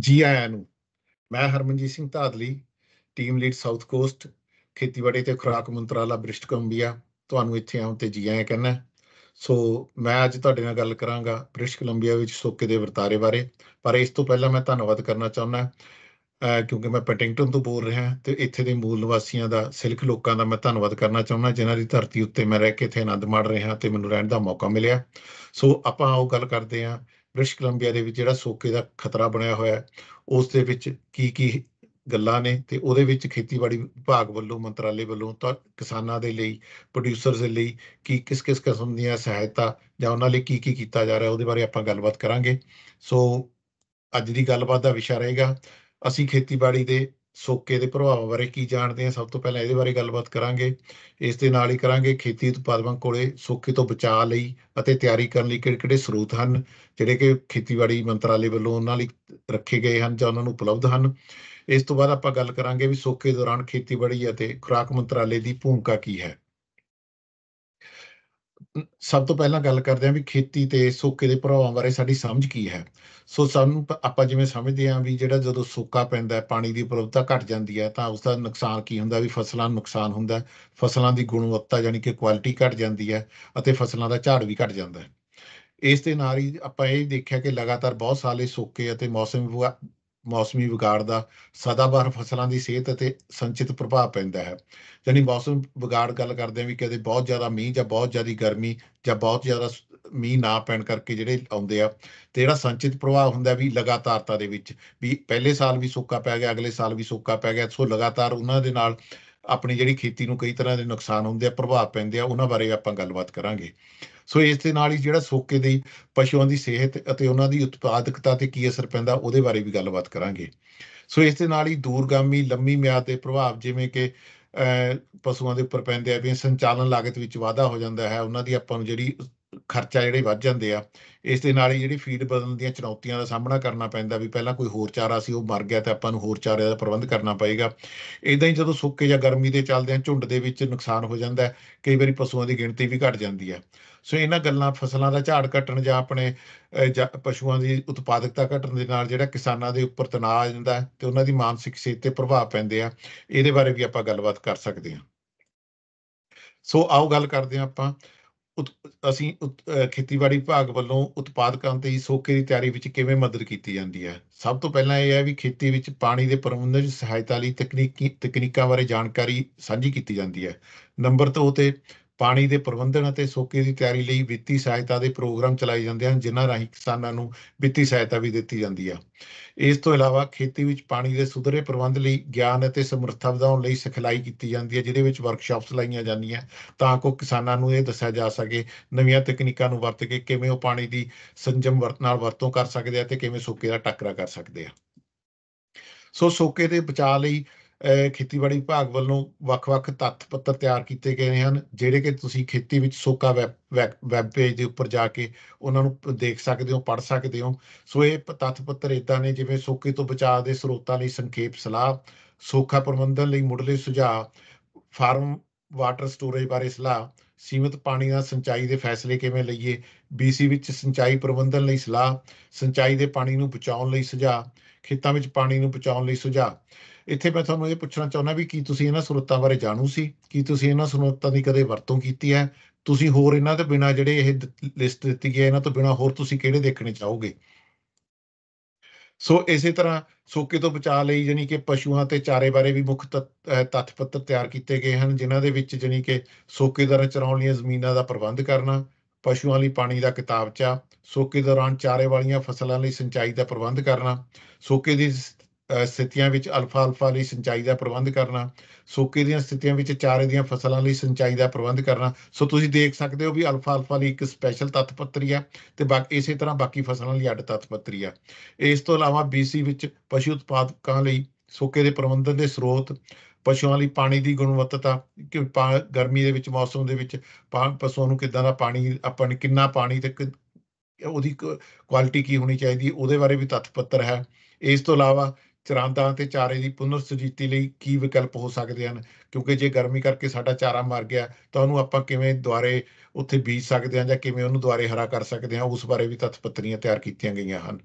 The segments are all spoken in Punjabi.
ਜੀ ਆਇਆਂ ਨੂੰ ਮੈਂ Harmanjit Singh Dhadli team lead south coast ਖੇਤੀਬਾੜੀ ਤੇ ਖੁਰਾਕ ਮੰਤਰਾਲਾ ਬ੍ਰਿਸ਼ਟ ਕੋਲੰਬੀਆ ਤੁਹਾਨੂੰ ਇੱਥੇ ਆਉਣ ਤੇ ਜੀ ਆਇਆਂ ਕਹਿੰਦਾ ਸੋ ਮੈਂ ਅੱਜ ਤੁਹਾਡੇ ਨਾਲ ਗੱਲ ਕਰਾਂਗਾ ਬ੍ਰਿਸ਼ਟ ਕੋਲੰਬੀਆ ਵਿੱਚ ਸੋਕੇ ਦੇ ਵਰਤਾਰੇ ਬਾਰੇ ਪਰ ਇਸ ਤੋਂ ਪਹਿਲਾਂ ਮੈਂ ਧੰਨਵਾਦ ਕਰਨਾ ਚਾਹੁੰਦਾ ਕਿਉਂਕਿ ਮੈਂ ਪਟਿੰਗਟਨ ਤੋਂ ਬੋਲ ਰਿਹਾ ਤੇ ਇੱਥੇ ਦੇ ਮੂਲ ਨਿਵਾਸੀਆਂ ਦਾ ਸਿਲਕ ਲੋਕਾਂ ਦਾ ਮੈਂ ਧੰਨਵਾਦ ਕਰਨਾ ਚਾਹੁੰਦਾ ਜਿਨ੍ਹਾਂ ਦੀ ਧਰਤੀ ਉੱਤੇ ਮੈਂ ਰਹਿ ਕੇ ਇੱਥੇ ਆਨੰਦ ਮਾਣ ਰਿਹਾ ਤੇ ਮੈਨੂੰ ਰਹਿਣ ਦਾ ਮੌਕਾ ਮਿਲਿਆ ਸੋ ਆਪਾਂ ਉਹ ਗੱਲ ਕਰਦੇ ਹਾਂ ਬ੍ਰਿਟਿਸ਼ ਕੋਲੰਬੀਆ ਦੇ ਵਿੱਚ ਜਿਹੜਾ ਸੋਕੇ ਦਾ ਖਤਰਾ ਬਣਿਆ ਹੋਇਆ ਉਸ ਦੇ ਵਿੱਚ ਕੀ ਕੀ ਗੱਲਾਂ ਨੇ ਤੇ ਉਹਦੇ ਵਿੱਚ ਖੇਤੀਬਾੜੀ ਵਿਭਾਗ ਵੱਲੋਂ ਮੰਤਰਾਲੇ ਵੱਲੋਂ ਤਾਂ ਕਿਸਾਨਾਂ ਦੇ ਲਈ ਪ੍ਰੋਡਿਊਸਰਸ ਦੇ ਲਈ ਕੀ ਕਿਸ ਕਿਸ ਕਿਸਮ ਦੀਆਂ ਸਹਾਇਤਾ ਜਾਂ ਉਹਨਾਂ ਲਈ ਕੀ ਕੀ ਕੀਤਾ ਜਾ ਰਿਹਾ ਉਹਦੇ ਬਾਰੇ ਆਪਾਂ ਗੱਲਬਾਤ ਕਰਾਂਗੇ ਸੋ ਅੱਜ ਦੀ ਗੱਲਬਾਤ ਦਾ ਵਿਸ਼ਾ ਰਹੇਗਾ ਅਸੀਂ ਖੇਤੀਬਾੜੀ ਦੇ ਸੋਕੇ ਦੇ ਪ੍ਰਭਾਵ ਬਾਰੇ ਕੀ ਜਾਣਦੇ ਆ ਸਭ ਤੋਂ ਪਹਿਲਾਂ ਇਹਦੇ ਬਾਰੇ ਗੱਲਬਾਤ ਕਰਾਂਗੇ ਇਸ ਦੇ ਨਾਲ ਹੀ ਕਰਾਂਗੇ ਖੇਤੀ ਉਤਪਾਦਕਾਂ ਕੋਲੇ ਸੋਕੇ ਤੋਂ ਬਚਾਅ ਲਈ ਅਤੇ ਤਿਆਰੀ ਕਰਨ ਲਈ ਕਿਹੜੇ-ਕਿਹੜੇ ਸਰੋਤ ਹਨ ਜਿਹੜੇ ਕਿ ਖੇਤੀਬਾੜੀ ਮੰਤਰਾਲੇ ਵੱਲੋਂ ਉਹਨਾਂ ਲਈ ਰੱਖੇ ਗਏ ਹਨ ਜਾਂ ਉਹਨਾਂ ਨੂੰ ਉਪਲਬਧ ਹਨ ਇਸ ਤੋਂ ਬਾਅਦ ਆਪਾਂ ਗੱਲ ਕਰਾਂਗੇ ਵੀ ਸੋਕੇ ਦੌਰਾਨ ਖੇਤੀਬਾੜੀ ਅਤੇ ਖੁਰਾਕ ਮੰਤਰਾਲੇ ਦੀ ਭੂਮਿਕਾ ਕੀ ਹੈ ਸਭ ਤੋਂ ਪਹਿਲਾਂ ਗੱਲ ਕਰਦੇ ਹਾਂ ਵੀ ਖੇਤੀ ਤੇ ਸੋਕੇ ਦੇ ਪ੍ਰਭਾਵਾਂ ਬਾਰੇ ਸਾਡੀ ਸਮਝ ਕੀ ਹੈ ਸੋ ਸਾਨੂੰ ਆਪਾਂ ਜਿਵੇਂ ਸਮਝਦੇ ਹਾਂ ਵੀ ਜਿਹੜਾ ਜਦੋਂ ਸੋਕਾ ਪੈਂਦਾ ਹੈ ਪਾਣੀ ਦੀ ਉਪਲਬਧਤਾ ਘਟ ਜਾਂਦੀ ਹੈ ਤਾਂ ਉਸ ਦਾ ਨੁਕਸਾਨ ਕੀ ਹੁੰਦਾ ਵੀ ਫਸਲਾਂ ਨੂੰ ਨੁਕਸਾਨ ਹੁੰਦਾ ਫਸਲਾਂ ਦੀ ਗੁਣਵੱਤਾ ਯਾਨੀ ਕਿ ਕੁਆਲਿਟੀ ਘਟ ਜਾਂਦੀ ਹੈ ਅਤੇ ਫਸਲਾਂ ਦਾ ਝਾੜ ਵੀ ਘਟ ਜਾਂਦਾ ਹੈ ਇਸ ਦੇ ਨਾਲ ਹੀ ਆਪਾਂ ਇਹ ਦੇਖਿਆ ਕਿ ਲਗਾਤਾਰ ਬਹੁਤ ਸਾਲੇ ਸੋਕੇ ਅਤੇ ਮੌਸਮ ਮੌਸਮੀ ਵਿਗਾੜ ਦਾ ਸਦਾਬਹਾਰ ਫਸਲਾਂ ਦੀ ਸਿਹਤ ਅਤੇ ਸੰਚਿਤ ਪ੍ਰਭਾਵ ਪੈਂਦਾ ਹੈ ਯਾਨੀ ਮੌਸਮ ਵਿਗਾੜ ਗੱਲ ਕਰਦੇ ਆ ਵੀ ਕਦੇ ਬਹੁਤ ਜ਼ਿਆਦਾ ਮੀਂਹ ਜਾਂ ਬਹੁਤ ਜ਼ਿਆਦਾ ਗਰਮੀ ਜਾਂ ਬਹੁਤ ਜ਼ਿਆਦਾ ਮੀਂਹ ਨਾ ਪੈਣ ਕਰਕੇ ਜਿਹੜੇ ਆਉਂਦੇ ਆ ਤੇ ਜਿਹੜਾ ਸੰਚਿਤ ਪ੍ਰਭਾਵ ਹੁੰਦਾ ਵੀ ਲਗਾਤਾਰਤਾ ਦੇ ਵਿੱਚ ਵੀ ਪਹਿਲੇ ਸਾਲ ਵੀ ਸੋਕਾ ਪੈ ਗਿਆ ਅਗਲੇ ਸਾਲ ਵੀ ਸੋਕਾ ਪੈ ਗਿਆ ਸੋ ਲਗਾਤਾਰ ਉਹਨਾਂ ਦੇ ਨਾਲ ਆਪਣੀ ਜਿਹੜੀ ਖੇਤੀ ਨੂੰ ਕਈ ਤਰ੍ਹਾਂ ਦੇ ਨੁਕਸਾਨ ਹੁੰਦੇ ਆ ਪ੍ਰਭਾਵ ਪੈਂਦੇ ਆ ਉਹਨਾਂ ਬਾਰੇ ਆਪਾਂ ਗੱਲਬਾਤ ਕਰਾਂਗੇ ਸੋ ਇਸ ਦੇ ਨਾਲ ਹੀ ਜਿਹੜਾ ਸੋਕੇ ਦੇ ਪਸ਼ੂਆਂ ਦੀ ਸਿਹਤ ਅਤੇ ਉਹਨਾਂ ਦੀ ਉਤਪਾਦਕਤਾ ਤੇ ਕੀ ਅਸਰ ਪੈਂਦਾ ਉਹਦੇ ਬਾਰੇ ਵੀ ਗੱਲਬਾਤ ਕਰਾਂਗੇ ਸੋ ਇਸ ਦੇ ਨਾਲ ਹੀ ਦੂਰਗਾਮੀ ਲੰਮੀ ਮਿਆਦ ਦੇ ਪ੍ਰਭਾਵ ਜਿਵੇਂ ਕਿ ਪਸ਼ੂਆਂ ਦੇ ਉੱਪਰ ਪੈਂਦੇ ਆ ਵੀ ਸੰਚਾਲਨ ਲਾਗਤ ਵਿੱਚ ਵਾਧਾ ਹੋ ਜਾਂਦਾ ਹੈ ਉਹਨਾਂ ਦੀ ਆਪਾਂ ਨੂੰ ਜਿਹੜੀ ਖਰਚਾ ਜਿਹੜੇ ਵੱਧ ਜਾਂਦੇ ਆ ਇਸ ਦੇ ਨਾਲ ਹੀ ਜਿਹੜੀ ਫੀਡ ਬਦਲਣ ਦੀਆਂ ਚੁਣੌਤੀਆਂ ਦਾ ਸਾਹਮਣਾ ਕਰਨਾ ਪੈਂਦਾ ਵੀ ਪਹਿਲਾਂ ਕੋਈ ਹੋਰ ਚਾਰਾ ਸੀ ਉਹ ਮਰ ਗਿਆ ਤੇ ਆਪਾਂ ਨੂੰ ਹੋਰ ਚਾਰੇ ਦਾ ਪ੍ਰਬੰਧ ਕਰਨਾ ਪਏਗਾ ਇਦਾਂ ਹੀ ਜਦੋਂ ਸੁੱਕੇ ਜਾਂ ਗਰਮੀ ਦੇ ਚੱਲਦੇ ਆ ਝੁੰਡ ਦੇ ਵਿੱਚ ਨੁਕਸਾਨ ਹੋ ਜਾਂਦਾ ਕਈ ਵਾਰੀ ਪਸ਼ੂਆਂ ਦੀ ਗਿਣਤੀ ਵੀ ਘਟ ਜਾਂਦੀ ਹੈ ਸੋ ਇਹਨਾਂ ਗੱਲਾਂ ਫਸਲਾਂ ਦਾ ਝਾੜ ਘਟਣ ਜਾਂ ਆਪਣੇ ਪਸ਼ੂਆਂ ਦੀ ਉਤਪਾਦਕਤਾ ਘਟਣ ਦੇ ਨਾਲ ਜਿਹੜਾ ਕਿਸਾਨਾਂ ਦੇ ਉੱਪਰ ਤਣਾਅ ਆ ਜਾਂਦਾ ਤੇ ਉਹਨਾਂ ਦੀ ਮਾਨਸਿਕ ਸਿਹਤ ਤੇ ਪ੍ਰਭਾਵ ਪੈਂਦੇ ਆ ਇਹਦੇ ਬਾਰੇ ਵੀ ਆਪਾਂ ਗੱਲਬਾਤ ਕਰ ਸਕਦੇ ਆ ਸੋ ਆਓ ਗੱਲ ਕਰਦੇ ਆ ਆਪਾਂ ਅਸੀਂ ਖੇਤੀਬਾੜੀ ਵਿਭਾਗ ਵੱਲੋਂ ਉਤਪਾਦਕਾਂ ਤੇ ਸੋਕੇ ਦੀ ਤਿਆਰੀ ਵਿੱਚ ਕਿਵੇਂ ਮਦਦ ਕੀਤੀ ਜਾਂਦੀ ਹੈ ਸਭ ਤੋਂ ਪਹਿਲਾਂ ਇਹ ਹੈ ਵੀ ਖੇਤੀ ਵਿੱਚ ਪਾਣੀ ਦੇ ਪ੍ਰਬੰਧਨ ਸਹਾਇਤਾ ਲਈ ਤਕਨੀਕੀ ਤਕਨੀਕਾਂ ਬਾਰੇ ਜਾਣਕਾਰੀ ਸਾਂਝੀ ਕੀਤੀ ਜਾਂਦੀ ਹੈ ਨੰਬਰ 2 ਤੇ ਪਾਣੀ ਦੇ ਪ੍ਰਬੰਧਨ ਅਤੇ ਸੋਕੇ ਦੀ ਤਿਆਰੀ ਲਈ ਵਿੱਤੀ ਸਹਾਇਤਾ ਦੇ ਪ੍ਰੋਗਰਾਮ ਚਲਾਏ ਜਾਂਦੇ ਹਨ ਜਿਨ੍ਹਾਂ ਰਾਹੀਂ ਕਿਸਾਨਾਂ ਨੂੰ ਵਿੱਤੀ ਸਹਾਇਤਾ ਵੀ ਦਿੱਤੀ ਜਾਂਦੀ ਆ ਇਸ ਤੋਂ ਇਲਾਵਾ ਖੇਤੀ ਵਿੱਚ ਪਾਣੀ ਦੇ ਸੁਧਰੇ ਪ੍ਰਬੰਧ ਲਈ ਗਿਆਨ ਅਤੇ ਸਮਰੱਥਾ ਵਧਾਉਣ ਲਈ ਸਿਖਲਾਈ ਕੀਤੀ ਜਾਂਦੀ ਹੈ ਜਿਹਦੇ ਵਿੱਚ ਵਰਕਸ਼ਾਪਸ ਲਾਈਆਂ ਜਾਂਦੀਆਂ ਤਾਂ ਕਿ ਕਿਸਾਨਾਂ ਨੂੰ ਇਹ ਦੱਸਿਆ ਜਾ ਸਕੇ ਨਵੀਆਂ ਤਕਨੀਕਾਂ ਨੂੰ ਵਰਤ ਕੇ ਕਿਵੇਂ ਉਹ ਪਾਣੀ ਦੀ ਸੰਜਮ ਵਰਤ ਨਾਲ ਵਰਤੋਂ ਕਰ ਸਕਦੇ ਆ ਤੇ ਕਿਵੇਂ ਸੋਕੇ ਦਾ ਟੱਕਰਾ ਕਰ ਸਕਦੇ ਆ ਸੋ ਸੋਕੇ ਦੇ ਬਚਾਅ ਲਈ ਖੇਤੀਬਾੜੀ ਵਿਭਾਗ ਵੱਲੋਂ ਵੱਖ-ਵੱਖ ਤੱਥ ਪੱਤਰ ਤਿਆਰ ਕੀਤੇ ਗਏ ਹਨ ਜਿਹੜੇ ਕਿ ਤੁਸੀਂ ਖੇਤੀ ਵਿੱਚ ਸੋਕਾ ਵੈਬ ਪੇਜ ਦੇ ਉੱਪਰ ਜਾ ਕੇ ਉਹਨਾਂ ਨੂੰ ਦੇਖ ਸਕਦੇ ਹੋ ਪੜ੍ਹ ਸਕਦੇ ਹੋ ਸੋ ਇਹ ਤੱਥ ਪੱਤਰ ਇਦਾਂ ਨੇ ਜਿਵੇਂ ਸੋਕੇ ਤੋਂ ਬਚਾਅ ਦੇ ਸਰੋਤਾਂ ਲਈ ਸੰਖੇਪ ਸਲਾਹ ਸੋਕਾ ਪ੍ਰਬੰਧਨ ਲਈ ਮੁੱਢਲੇ ਸੁਝਾਅ ਫਾਰਮ ਵਾਟਰ ਸਟੋਰੇਜ ਬਾਰੇ ਸਲਾਹ ਸੀਮਤ ਪਾਣੀ ਦਾ ਸਿੰਚਾਈ ਦੇ ਫੈਸਲੇ ਕਿਵੇਂ ਲਈਏ ਬੀਸੀ ਵਿੱਚ ਸਿੰਚਾਈ ਪ੍ਰਬੰਧਨ ਲਈ ਸਲਾਹ ਸਿੰਚਾਈ ਦੇ ਪਾਣੀ ਨੂੰ ਬਚਾਉਣ ਲਈ ਸੁਝਾਅ ਖੇਤਾਂ ਵਿੱਚ ਪਾਣੀ ਨੂੰ ਬਚਾਉਣ ਲਈ ਸੁਝਾਅ ਇੱਥੇ ਮੈਂ ਤੁਹਾਨੂੰ ਇਹ ਪੁੱਛਣਾ ਚਾਹੁੰਦਾ ਵੀ ਕੀ ਤੁਸੀਂ ਇਹਨਾਂ ਸਰੋਤਾਂ ਬਾਰੇ ਜਾਣੂ ਸੀ ਕੀ ਤੁਸੀਂ ਇਹਨਾਂ ਸਰੋਤਾਂ ਦੀ ਕਦੇ ਵਰਤੋਂ ਕੀਤੀ ਹੈ ਤੁਸੀਂ ਹੋਰ ਇਹਨਾਂ ਤੋਂ ਬਿਨਾ ਜਿਹੜੇ ਇਹ ਲਿਸਟ ਦਿੱਤੀ ਹੈ ਇਹਨਾਂ ਤੋਂ ਬਿਨਾ ਹੋਰ ਤੁਸੀਂ ਕਿਹੜੇ ਦੇਖਣੇ ਚਾਹੋਗੇ ਸੋ ਇਸੇ ਤਰ੍ਹਾਂ ਸੋਕੇ ਤੋਂ ਬਚਾ ਲਈ ਜਾਨੀ ਕਿ ਪਸ਼ੂਆਂ ਤੇ ਚਾਰੇ ਬਾਰੇ ਵੀ ਮੁੱਖ ਤੱਥ ਪੱਤਰ ਤਿਆਰ ਕੀਤੇ ਗਏ ਹਨ ਜਿਨ੍ਹਾਂ ਦੇ ਵਿੱਚ ਜਾਨੀ ਕਿ ਸੋਕੇ ਦੌਰਾਨ ਚਰਾਉਣ ਲਈ ਜ਼ਮੀਨਾਂ ਦਾ ਪ੍ਰਬੰਧ ਕਰਨਾ ਪਸ਼ੂਆਂ ਲਈ ਪਾਣੀ ਦਾ ਕਿਤਾਬਚਾ ਸੋਕੇ ਦੌਰਾਨ ਚਾਰੇ ਵਾਲੀਆਂ ਫਸਲਾਂ ਲਈ ਸਿੰਚਾਈ ਦਾ ਪ੍ਰਬੰਧ ਕਰਨਾ ਸੋਕੇ ਦੀ ਸਥਿਤੀਆਂ ਵਿੱਚ ਅਲਫਾ ਅਲਫਾ ਲਈ ਸਿੰਚਾਈ ਦਾ ਪ੍ਰਬੰਧ ਕਰਨਾ ਸੋਕੇ ਦੀਆਂ ਸਥਿਤੀਆਂ ਵਿੱਚ ਚਾਰੇ ਦੀਆਂ ਫਸਲਾਂ ਲਈ ਸਿੰਚਾਈ ਦਾ ਪ੍ਰਬੰਧ ਕਰਨਾ ਸੋ ਤੁਸੀਂ ਦੇਖ ਸਕਦੇ ਹੋ ਵੀ ਅਲਫਾ ਅਲਫਾ ਲਈ ਇੱਕ ਸਪੈਸ਼ਲ ਤੱਤ ਪੱਤਰੀ ਆ ਤੇ ਬਾਕੀ ਇਸੇ ਤਰ੍ਹਾਂ ਬਾਕੀ ਫਸਲਾਂ ਲਈ ਅੱਡ ਤੱਤ ਪੱਤਰੀ ਆ ਇਸ ਤੋਂ ਇਲਾਵਾ ਬੀਸੀ ਵਿੱਚ ਪਸ਼ੂ ਉਤਪਾਦਕਾਂ ਲਈ ਸੋਕੇ ਦੇ ਪ੍ਰਬੰਧਨ ਦੇ ਸਰੋਤ ਪਸ਼ੂਆਂ ਲਈ ਪਾਣੀ ਦੀ ਗੁਣਵੱਤਾ ਕਿ ਗਰਮੀ ਦੇ ਵਿੱਚ ਮੌਸਮ ਦੇ ਵਿੱਚ ਪਸ਼ੂਆਂ ਨੂੰ ਕਿੱਦਾਂ ਦਾ ਪਾਣੀ ਆਪਾਂ ਨੇ ਕਿੰਨਾ ਪਾਣੀ ਤੇ ਉਹਦੀ ਕੁਆਲਿਟੀ ਕੀ ਹੋਣੀ ਚਾਹੀਦੀ ਉਹਦੇ ਬਾਰੇ ਵੀ ਤੱਤ ਪੱਤਰ ਹੈ ਇਸ ਤੋਂ ਇਲਾਵਾ ਚਰਾਂਦਾ ਤੇ ਚਾਰੇ ਦੀ ਪੁਨਰ ਸੁਜੀਤੀ ਲਈ ਕੀ ਵਿਕਲਪ ਹੋ ਸਕਦੇ ਹਨ ਕਿਉਂਕਿ ਜੇ ਗਰਮੀ ਕਰਕੇ ਸਾਡਾ ਚਾਰਾ ਮਰ ਗਿਆ ਤਾਂ ਉਹਨੂੰ ਆਪਾਂ ਕਿਵੇਂ ਦੁਆਰੇ ਉੱਥੇ ਬੀਜ ਸਕਦੇ ਹਾਂ ਜਾਂ ਕਿਵੇਂ ਉਹਨੂੰ ਦੁਆਰੇ ਹਰਾ ਕਰ ਸਕਦੇ ਹਾਂ ਉਸ ਬਾਰੇ ਵੀ ਤੱਥ ਤਿਆਰ ਕੀਤੀਆਂ ਗਈਆਂ ਹਨ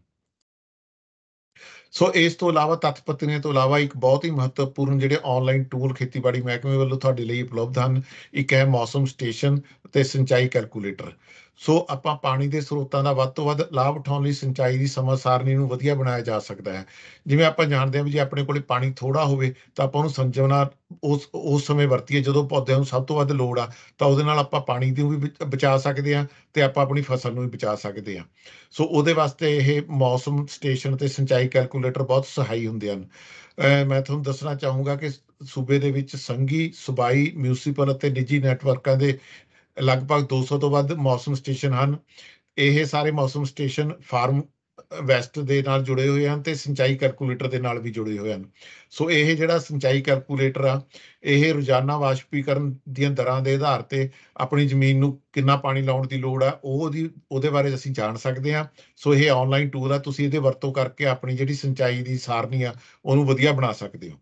ਸੋ ਇਸ ਤੋਂ ਇਲਾਵਾ ਤੱਥ ਤੋਂ ਇਲਾਵਾ ਇੱਕ ਬਹੁਤ ਹੀ ਮਹੱਤਵਪੂਰਨ ਜਿਹੜੇ ਆਨਲਾਈਨ ਟੂਲ ਖੇਤੀਬਾੜੀ ਮਹਿਕਮੇ ਵੱਲੋਂ ਤੁਹਾਡੇ ਲਈ ਉਪਲਬਧ ਹਨ ਇੱਕ ਹੈ ਮੌਸਮ ਸਟੇਸ਼ਨ ਤੇ ਸਿੰਚਾਈ ਕੈਲਕੂਲੇਟਰ ਸੋ ਆਪਾਂ ਪਾਣੀ ਦੇ ਸਰੋਤਾਂ ਦਾ ਵੱਧ ਤੋਂ ਵੱਧ ਲਾਭ ਉਠਾਉਣ ਲਈ ਸਿੰਚਾਈ ਦੀ ਸਮਾਂ ਸਾਰਣੀ ਨੂੰ ਵਧੀਆ ਬਣਾਇਆ ਜਾ ਸਕਦਾ ਹੈ ਜਿਵੇਂ ਆਪਾਂ ਜਾਣਦੇ ਹਾਂ ਵੀ ਜੇ ਆਪਣੇ ਕੋਲੇ ਪਾਣੀ ਥੋੜਾ ਹੋਵੇ ਤਾਂ ਆਪਾਂ ਉਹਨੂੰ ਸੰਜਮਨਾ ਉਸ ਉਸ ਸਮੇਂ ਵਰਤੀਏ ਜਦੋਂ ਪੌਦਿਆਂ ਨੂੰ ਸਭ ਤੋਂ ਵੱਧ ਲੋੜ ਆ ਤਾਂ ਉਹਦੇ ਨਾਲ ਆਪਾਂ ਪਾਣੀ ਦੀ ਵੀ ਬਚਾ ਸਕਦੇ ਆ ਤੇ ਆਪਾਂ ਆਪਣੀ ਫਸਲ ਨੂੰ ਵੀ ਬਚਾ ਸਕਦੇ ਆ ਸੋ ਉਹਦੇ ਵਾਸਤੇ ਇਹ ਮੌਸਮ ਸਟੇਸ਼ਨ ਤੇ ਸਿੰਚਾਈ ਕੈਲਕੂਲੇਟਰ ਬਹੁਤ ਸਹਾਈ ਹੁੰਦੇ ਹਨ ਮੈਂ ਤੁਹਾਨੂੰ ਦੱਸਣਾ ਚਾਹੂੰਗਾ ਕਿ ਸੂਬੇ ਦੇ ਵਿੱਚ ਸੰਗੀ ਸੁਬਾਈ ਮਿਊਨਿਸਪਲ ਅਤੇ ਨਿੱਜੀ ਨੈਟਵਰਕਾਂ ਦੇ ਲਗਭਗ 200 ਤੋਂ ਵੱਧ ਮੌਸਮ ਸਟੇਸ਼ਨ ਹਨ ਇਹ ਸਾਰੇ ਮੌਸਮ ਸਟੇਸ਼ਨ ਫਾਰਮ ਵੈਸਟ ਦੇ ਨਾਲ ਜੁੜੇ ਹੋਏ ਹਨ ਤੇ ਸਿੰਚਾਈ ਕੈਲਕੂਲੇਟਰ ਦੇ ਨਾਲ ਵੀ ਜੁੜੇ ਹੋਏ ਹਨ ਸੋ ਇਹ ਜਿਹੜਾ ਸਿੰਚਾਈ ਕੈਲਕੂਲੇਟਰ ਆ ਇਹ ਰੋਜ਼ਾਨਾ ਵਾਸ਼ਪੀਕਰਨ ਦੀਆਂ ਦਰਾਂ ਦੇ ਆਧਾਰ ਤੇ ਆਪਣੀ ਜ਼ਮੀਨ ਨੂੰ ਕਿੰਨਾ ਪਾਣੀ ਲਾਉਣ ਦੀ ਲੋੜ ਆ ਉਹ ਉਹਦੀ ਉਹਦੇ ਬਾਰੇ ਅਸੀਂ ਜਾਣ ਸਕਦੇ ਆ ਸੋ ਇਹ ਆਨਲਾਈਨ ਟੂਲ ਆ ਤੁਸੀਂ ਇਹਦੇ ਵਰਤੋਂ ਕਰਕੇ ਆਪਣੀ ਜਿਹੜੀ ਸਿੰਚਾਈ ਦੀ ਸਾਰਨੀ ਆ ਉਹਨੂੰ ਵਧੀਆ ਬਣਾ ਸਕਦੇ ਹੋ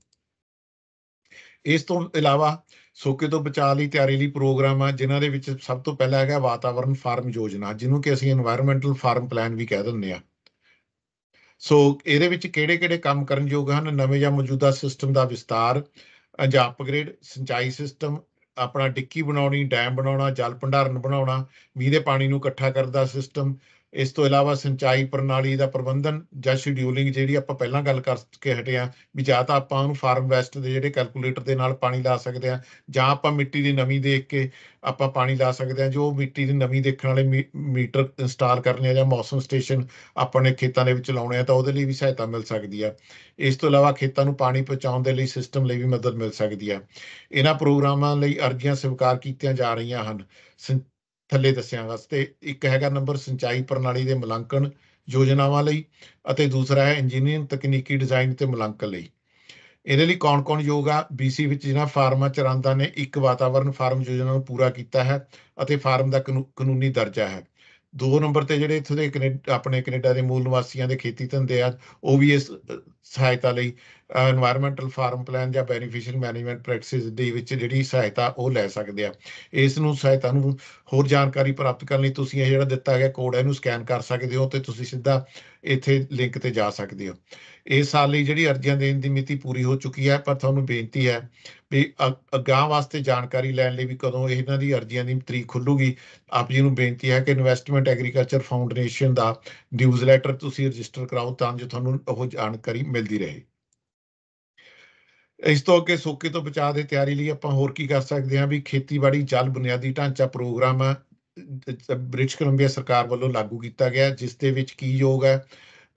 ਇਸ ਤੋਂ ਇਲਾਵਾ ਸੋਕੇ ਤੋਂ ਬਚਾ ਲਈ ਤਿਆਰੀ ਲਈ ਪ੍ਰੋਗਰਾਮ ਆ ਜਿਨ੍ਹਾਂ ਦੇ ਵਿੱਚ ਸਭ ਤੋਂ ਪਹਿਲਾ ਹੈਗਾ ਵਾਤਾਵਰਣ ਫਾਰਮ ਯੋਜਨਾ ਜਿਹਨੂੰ ਕਿ ਅਸੀਂ এনवायरमेंटਲ ਫਾਰਮ ਪਲਾਨ ਵੀ ਕਹਿ ਦਿੰਦੇ ਆ ਸੋ ਇਹਦੇ ਵਿੱਚ ਕਿਹੜੇ-ਕਿਹੜੇ ਕੰਮ ਕਰਨ ਯੋਗ ਹਨ ਨਵੇਂ ਜਾਂ ਮੌਜੂਦਾ ਸਿਸਟਮ ਦਾ ਵਿਸਤਾਰ ਜਾਂ ਅਪਗ੍ਰੇਡ ਸਿੰਚਾਈ ਸਿਸਟਮ ਆਪਣਾ ਡਿੱਕੀ ਬਣਾਉਣੀ ਡੈਮ ਬਣਾਉਣਾ ਜਲ ਭੰਡਾਰਨ ਬਣਾਉਣਾ ਮੀਂਹ ਦੇ ਪਾਣੀ ਨੂੰ ਇਕੱਠਾ ਕਰਦਾ ਸਿਸਟਮ ਇਸ ਤੋਂ ਇਲਾਵਾ ਸਿੰਚਾਈ ਪ੍ਰਣਾਲੀ ਦਾ ਪ੍ਰਬੰਧਨ ਜਾਂ ਸ਼ਡਿਊਲਿੰਗ ਜਿਹੜੀ ਆਪਾਂ ਪਹਿਲਾਂ ਗੱਲ ਕਰ ਕੇ ਹਟੇ ਆ ਵੀ ਜਾਂ ਤਾਂ ਆਪਾਂ ਉਹਨੂੰ ਫਾਰਮ ਵੈਸਟ ਦੇ ਜਿਹੜੇ ਕੈਲਕੂਲੇਟਰ ਦੇ ਨਾਲ ਪਾਣੀ ਲਾ ਸਕਦੇ ਆ ਜਾਂ ਆਪਾਂ ਮਿੱਟੀ ਦੀ ਨਮੀ ਦੇਖ ਕੇ ਆਪਾਂ ਪਾਣੀ ਲਾ ਸਕਦੇ ਆ ਜੋ ਮਿੱਟੀ ਦੀ ਨਮੀ ਦੇਖਣ ਵਾਲੇ ਮੀਟਰ ਇੰਸਟਾਲ ਕਰਨੇ ਆ ਜਾਂ ਮੌਸਮ ਸਟੇਸ਼ਨ ਆਪਣੇ ਖੇਤਾਂ ਦੇ ਵਿੱਚ ਲਾਉਣੇ ਆ ਤਾਂ ਉਹਦੇ ਲਈ ਵੀ ਸਹਾਇਤਾ ਮਿਲ ਸਕਦੀ ਆ ਇਸ ਤੋਂ ਇਲਾਵਾ ਖੇਤਾਂ ਨੂੰ ਪਾਣੀ ਪਹੁੰਚਾਉਣ ਦੇ ਲਈ ਸਿਸਟਮ ਲਈ ਵੀ ਮਦਦ ਮਿਲ ਸਕਦੀ ਆ ਇਹਨਾਂ ਪ੍ਰੋਗਰਾਮਾਂ ਲਈ ਅਰਜ਼ੀਆਂ ਸਵੀਕਾਰ ਕੀਤੀਆਂ ਜਾ ਰਹੀਆਂ ਹਨ ਥੱਲੇ ਦੱਸਿਆ ਵਾਸਤੇ ਇੱਕ ਹੈਗਾ ਨੰਬਰ ਸਿੰਚਾਈ ਪ੍ਰਣਾਲੀ ਦੇ ਮੁਲਾਂਕਣ ਯੋਜਨਾਵਾਂ ਲਈ ਅਤੇ ਦੂਸਰਾ ਹੈ ਇੰਜੀਨੀਅਰਿੰਗ ਤਕਨੀਕੀ ਡਿਜ਼ਾਈਨ ਤੇ ਮੁਲਾਂਕਣ ਲਈ ਇਹਦੇ ਲਈ ਕੌਣ-ਕੌਣ ਯੋਗ ਆ BC ਵਿੱਚ ਜਿਹੜਾ ਫਾਰਮਾ ਚਰਾਂਦਾ ਨੇ ਇੱਕ ਵਾਤਾਵਰਣ ਫਾਰਮ ਯੋਜਨਾ ਨੂੰ ਪੂਰਾ ਕੀਤਾ ਹੈ ਅਤੇ ਫਾਰਮ ਦਾ ਕਾਨੂੰਨੀ ਦਰਜਾ ਹੈ ਦੋ ਨੰਬਰ ਤੇ ਜਿਹੜੇ ਇੱਥੋਂ ਦੇ ਆਪਣੇ ਕੈਨੇਡਾ ਦੇ ਮੂਲ ਨਿਵਾਸੀਆਂ ਦੇ ਖੇਤੀ ਧੰਦੇ ਆ ਉਹ ਵੀ ਇਸ ਸਹਾਇਤਾ ਲਈ এনवायरमेंटਲ ਫਾਰਮ ਪਲਾਨ ਜਾਂ ਬੈਨੀਫੀਸ਼ੀਅਲ ਮੈਨੇਜਮੈਂਟ ਪ੍ਰੈਕਟਿਸਿਸ ਦੇ ਵਿੱਚ ਜਿਹੜੀ ਸਹਾਇਤਾ ਉਹ ਲੈ ਸਕਦੇ ਆ ਇਸ ਨੂੰ ਸਹਾਇਤਾ ਨੂੰ ਹੋਰ ਜਾਣਕਾਰੀ ਪ੍ਰਾਪਤ ਕਰਨ ਲਈ ਤੁਸੀਂ ਇਹ ਜਿਹੜਾ ਦਿੱਤਾ ਗਿਆ ਕੋਡ ਹੈ ਇਹਨੂੰ ਸਕੈਨ ਕਰ ਸਕਦੇ ਹੋ ਤੇ ਤੁਸੀਂ ਸਿੱਧਾ ਇੱਥੇ ਲਿੰਕ ਤੇ ਜਾ ਸਕਦੇ ਹੋ ਇਸ ਸਾਲ ਲਈ ਜਿਹੜੀ ਅਰਜ਼ੀਆਂ ਦੇਣ ਦੀ ਮਿਤੀ ਪੂਰੀ ਹੋ ਚੁੱਕੀ ਹੈ ਪਰ ਤੁਹਾਨੂੰ ਬੇਨਤੀ ਹੈ ਵੀ ਅਗਾਹ ਵਾਸਤੇ ਜਾਣਕਾਰੀ ਲੈਣ ਲਈ ਵੀ ਕਦੋਂ ਇਹਨਾਂ ਦੀ ਅਰਜ਼ੀਆਂ ਦੀ ਤਰੀਕ ਖੁੱਲੂਗੀ ਆਪ ਜੀ ਨੂੰ ਬੇਨਤੀ ਹੈ ਕਿ ਇਨਵੈਸਟਮੈਂਟ ਐਗਰੀਕਲਚਰ ਫਾਊਂਡੇਸ਼ਨ ਦਾ ਨਿਊਜ਼ਲੈਟਰ ਤੁਸੀਂ ਰਜਿਸਟਰ ਕਰਾਓ ਤਾਂ ਜੋ ਤੁਹਾਨੂੰ ਉਹ ਜਾਣਕਾਰੀ ਮਿਲਦੀ ਰਹੇ ਇਸ ਤੋਂ ਅੱਗੇ ਸੋਕੇ ਤੋਂ ਬਚਾਅ ਦੇ ਤਿਆਰੀ ਲਈ ਆਪਾਂ ਹੋਰ ਕੀ ਕਰ ਸਕਦੇ ਹਾਂ ਵੀ ਖੇਤੀਬਾੜੀ ਜਲ ਬੁਨਿਆਦੀ ਢਾਂਚਾ ਪ੍ਰੋਗਰਾਮ ਬ੍ਰਿਟਿਸ਼ ਕੋਲੰਬੀਆ ਸਰਕਾਰ ਵੱਲੋਂ ਲਾਗੂ ਕੀਤਾ ਗਿਆ ਜਿਸ ਦੇ ਵਿੱਚ ਕੀ ਯੋਗ ਹੈ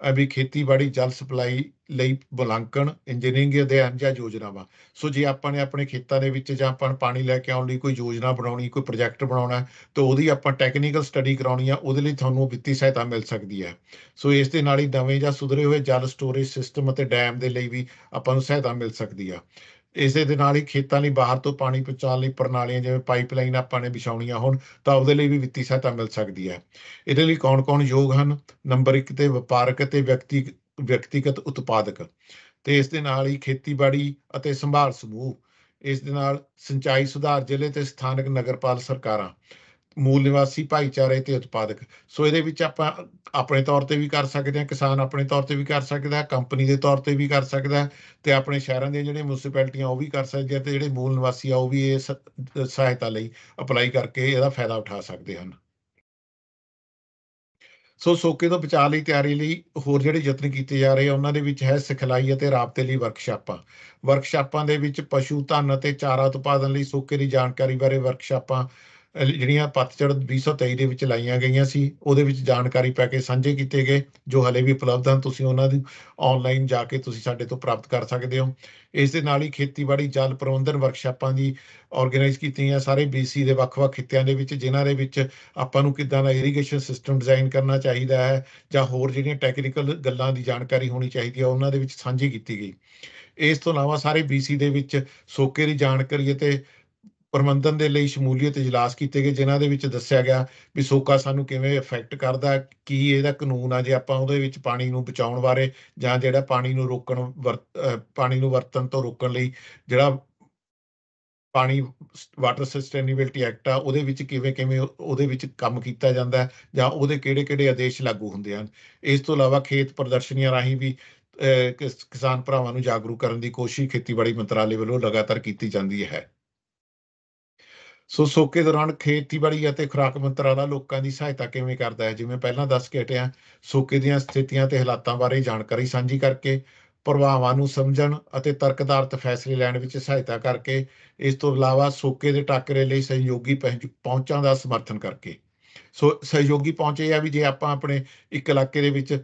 ਅਭੀ ਖੇਤੀਬਾੜੀ ਜਲ ਸਪਲਾਈ ਲਈ ਬੁਲਾਂਕਣ ਇੰਜੀਨੀਅਰਿੰਗ ਅਧਿਐਨ ਜਾਂ ਯੋਜਨਾਵਾਂ ਸੋ ਜੇ ਆਪਾਂ ਨੇ ਆਪਣੇ ਖੇਤਾਂ ਦੇ ਵਿੱਚ ਜਾਂ ਆਪਾਂ ਪਾਣੀ ਲੈ ਕੇ ਆਉਣ ਲਈ ਕੋਈ ਯੋਜਨਾ ਬਣਾਉਣੀ ਕੋਈ ਪ੍ਰੋਜੈਕਟ ਬਣਾਉਣਾ ਤਾਂ ਉਹਦੀ ਆਪਾਂ ਟੈਕਨੀਕਲ ਸਟੱਡੀ ਕਰਾਉਣੀ ਆ ਉਹਦੇ ਲਈ ਤੁਹਾਨੂੰ ਵਿੱਤੀ ਸਹਾਇਤਾ ਮਿਲ ਸਕਦੀ ਹੈ ਸੋ ਇਸ ਦੇ ਨਾਲ ਹੀ ਨਵੇਂ ਜਾਂ ਸੁਧਰੇ ਹੋਏ ਜਲ ਸਟੋਰੇਜ ਸਿਸਟਮ ਅਤੇ ਡੈਮ ਦੇ ਲਈ ਵੀ ਆਪਾਂ ਨੂੰ ਸਹਾਇਤਾ ਮਿਲ ਸਕਦੀ ਆ ਇਸੇ ਦੇ ਨਾਲ ਹੀ ਖੇਤਾਂ ਲਈ ਬਾਹਰ ਤੋਂ ਪਾਣੀ ਪਹੁੰਚਾਉਣ ਲਈ ਪ੍ਰਣਾਲੀਆਂ ਜਿਵੇਂ ਪਾਈਪਲਾਈਨ ਆਪਾਂ ਨੇ ਵਿਛਾਉਣੀਆਂ ਹੋਣ ਤਾਂ ਉਹਦੇ ਲਈ ਵੀ ਵਿੱਤੀ ਸਹਾਇਤਾ ਮਿਲ ਸਕਦੀ ਹੈ ਇਹਦੇ ਲਈ ਕੌਣ-ਕੌਣ ਯੋਗ ਹਨ ਨੰਬਰ 1 ਤੇ ਵਪਾਰਕ ਅਤੇ ਵਿਅਕਤੀ ਵਿਅਕਤੀਗਤ ਉਤਪਾਦਕ ਤੇ ਇਸ ਦੇ ਨਾਲ ਹੀ ਖੇਤੀਬਾੜੀ ਅਤੇ ਸੰਭਾਲ ਸਮੂਹ ਇਸ ਦੇ ਨਾਲ ਸਿੰਚਾਈ ਸੁਧਾਰ ਜ਼ਿਲ੍ਹੇ ਤੇ ਸਥਾਨਕ ਨਗਰਪਾਲ ਸਰਕਾਰਾਂ ਮੂਲ ਨਿਵਾਸੀ ਭਾਈਚਾਰੇ ਤੇ ਉਤਪਾਦਕ ਸੋ ਇਹਦੇ ਵਿੱਚ ਆਪਾਂ ਆਪਣੇ ਤੌਰ ਤੇ ਵੀ ਕਰ ਸਕਦੇ ਹਾਂ ਕਿਸਾਨ ਆਪਣੇ ਤੌਰ ਤੇ ਵੀ ਕਰ ਸਕਦਾ ਕੰਪਨੀ ਦੇ ਤੌਰ ਤੇ ਵੀ ਕਰ ਸਕਦਾ ਤੇ ਆਪਣੇ ਸ਼ਹਿਰਾਂ ਦੇ ਜਿਹੜੇ ਮਿਊਨਿਸਪੈਲਿਟੀਆਂ ਉਹ ਵੀ ਕਰ ਸਕਦੇ ਆ ਤੇ ਜਿਹੜੇ ਮੂਲ ਨਿਵਾਸੀ ਆ ਉਹ ਵੀ ਇਸ ਸਹਾਇਤਾ ਲਈ ਅਪਲਾਈ ਕਰਕੇ ਇਹਦਾ ਫਾਇਦਾ ਉਠਾ ਸਕਦੇ ਹਨ ਸੋ ਸੋਕੇ ਤੋਂ ਬਚਾ ਲਈ ਤਿਆਰੀ ਲਈ ਹੋਰ ਜਿਹੜੇ ਯਤਨ ਕੀਤੇ ਜਾ ਰਹੇ ਆ ਉਹਨਾਂ ਦੇ ਵਿੱਚ ਹੈ ਸਿਖਲਾਈ ਅਤੇ ਰਾਬਤੇ ਲਈ ਵਰਕਸ਼ਾਪਾਂ ਵਰਕਸ਼ਾਪਾਂ ਦੇ ਵਿੱਚ ਪਸ਼ੂ ਧਨ ਅਤੇ ਚਾਰਾ ਉਤਪਾਦਨ ਲਈ ਸੋਕੇ ਦੀ ਜਾਣਕਾਰੀ ਬਾਰੇ ਵਰਕਸ਼ਾਪਾਂ ਜਿਹੜੀਆਂ ਪਤਝੜ 2023 ਦੇ ਵਿੱਚ ਲਾਈਆਂ ਗਈਆਂ ਸੀ ਉਹਦੇ ਵਿੱਚ ਜਾਣਕਾਰੀ ਕੇ ਸਾਂਝੇ ਕੀਤੇ ਗਏ ਜੋ ਹਲੇ ਵੀ ਉਪਲਬਧ ਹਨ ਤੁਸੀਂ ਉਹਨਾਂ ਦੀ ਆਨਲਾਈਨ ਜਾ ਕੇ ਤੁਸੀਂ ਸਾਡੇ ਤੋਂ ਪ੍ਰਾਪਤ ਕਰ ਸਕਦੇ ਹੋ ਇਸ ਦੇ ਨਾਲ ਹੀ ਖੇਤੀਬਾੜੀ ਜਲ ਪ੍ਰਬੰਧਨ ਵਰਕਸ਼ਾਪਾਂ ਦੀ ਆਰਗੇਨਾਈਜ਼ ਕੀਤੀਆਂ ਸਾਰੇ BC ਦੇ ਵੱਖ-ਵੱਖ ਖਿੱਤਿਆਂ ਦੇ ਵਿੱਚ ਜਿਨ੍ਹਾਂ ਦੇ ਵਿੱਚ ਆਪਾਂ ਨੂੰ ਕਿੱਦਾਂ ਦਾ ਇਰੀਗੇਸ਼ਨ ਸਿਸਟਮ ਡਿਜ਼ਾਈਨ ਕਰਨਾ ਚਾਹੀਦਾ ਹੈ ਜਾਂ ਹੋਰ ਜਿਹੜੀਆਂ ਟੈਕਨੀਕਲ ਗੱਲਾਂ ਦੀ ਜਾਣਕਾਰੀ ਹੋਣੀ ਚਾਹੀਦੀ ਹੈ ਉਹਨਾਂ ਦੇ ਵਿੱਚ ਸਾਂਝੀ ਕੀਤੀ ਗਈ ਇਸ ਤੋਂ ਇਲਾਵਾ ਸਾਰੇ BC ਦੇ ਵਿੱਚ ਸੋਕੇ ਦੀ ਜਾਣਕਾਰੀ ਅਤੇ ਪ੍ਰਬੰਧਨ ਦੇ ਲਈ ਸ਼ਮੂਲੀਅਤ اجلاس ਕੀਤੇ ਗਏ ਜਿਨ੍ਹਾਂ ਦੇ ਵਿੱਚ ਦੱਸਿਆ ਗਿਆ ਵੀ ਸੋਕਾ ਸਾਨੂੰ ਕਿਵੇਂ ਇਫੈਕਟ ਕਰਦਾ ਕੀ ਇਹਦਾ ਕਾਨੂੰਨ ਆ ਜੇ ਆਪਾਂ ਉਹਦੇ ਵਿੱਚ ਪਾਣੀ ਨੂੰ ਬਚਾਉਣ ਬਾਰੇ ਜਾਂ ਜਿਹੜਾ ਪਾਣੀ ਨੂੰ ਰੋਕਣ ਪਾਣੀ ਨੂੰ ਵਰਤਣ ਤੋਂ ਰੋਕਣ ਲਈ ਜਿਹੜਾ ਪਾਣੀ ਵਾਟਰ ਸਸਟੇਨੇਬਿਲਟੀ ਐਕਟ ਆ ਉਹਦੇ ਵਿੱਚ ਕਿਵੇਂ ਕਿਵੇਂ ਉਹਦੇ ਵਿੱਚ ਕੰਮ ਕੀਤਾ ਜਾਂਦਾ ਜਾਂ ਉਹਦੇ ਕਿਹੜੇ ਕਿਹੜੇ ਆਦੇਸ਼ ਲਾਗੂ ਹੁੰਦੇ ਹਨ ਇਸ ਤੋਂ ਇਲਾਵਾ ਖੇਤ ਪ੍ਰਦਰਸ਼ਨੀਆਂ ਰਾਹੀਂ ਵੀ ਕਿਸਾਨ ਭਰਾਵਾਂ ਨੂੰ ਜਾਗਰੂਕ ਕਰਨ ਦੀ ਕੋਸ਼ਿਸ਼ ਖੇਤੀਬਾੜੀ ਮੰਤਰਾਲੇ ਵੱਲੋਂ ਲਗਾਤਾਰ ਕੀਤੀ ਜਾਂਦੀ ਹੈ ਸੋ ਸੋਕੇ ਦੌਰਾਨ ਖੇਤੀਬਾੜੀ ਅਤੇ ਖੁਰਾਕ ਮੰਤਰਾਲਾ ਲੋਕਾਂ ਦੀ ਸਹਾਇਤਾ ਕਿਵੇਂ ਕਰਦਾ ਹੈ ਜਿਵੇਂ ਪਹਿਲਾਂ ਦੱਸ ਕੇ ਹਟਿਆ ਸੋਕੇ ਦੀਆਂ ਸਥਿਤੀਆਂ ਤੇ ਹਾਲਾਤਾਂ ਬਾਰੇ ਜਾਣਕਾਰੀ ਸਾਂਝੀ ਕਰਕੇ ਪ੍ਰਭਾਵਾਂ ਨੂੰ ਸਮਝਣ ਅਤੇ ਤਰਕਦਾਰਤ ਫੈਸਲੇ ਲੈਣ ਵਿੱਚ ਸਹਾਇਤਾ ਕਰਕੇ ਇਸ ਤੋਂ ਇਲਾਵਾ ਸੋਕੇ ਦੇ ਟਾਕਰੇ ਲਈ ਸਹਿਯੋਗੀ ਪਹੁੰਚਾਂ ਦਾ ਸਮਰਥਨ ਕਰਕੇ ਸੋ ਸਹਿਯੋਗੀ ਪਹੁੰਚੇ ਆ ਵੀ ਜੇ ਆਪਾਂ ਆਪਣੇ ਇੱਕ ਇਲਾਕੇ ਦੇ ਵਿੱਚ